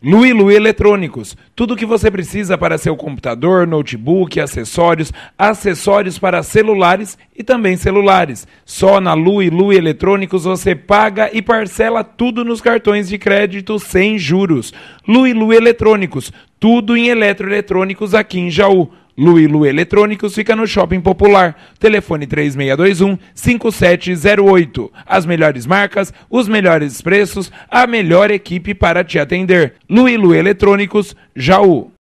Lui Lui Eletrônicos, tudo o que você precisa para seu computador, notebook, acessórios, acessórios para celulares e também celulares. Só na Lui Lui Eletrônicos você paga e parcela tudo nos cartões de crédito sem juros. Lui Lui Eletrônicos, tudo em eletroeletrônicos aqui em Jaú. Lui Lu Eletrônicos fica no Shopping Popular. Telefone 3621 5708. As melhores marcas, os melhores preços, a melhor equipe para te atender. Lui Lu Eletrônicos, Jaú.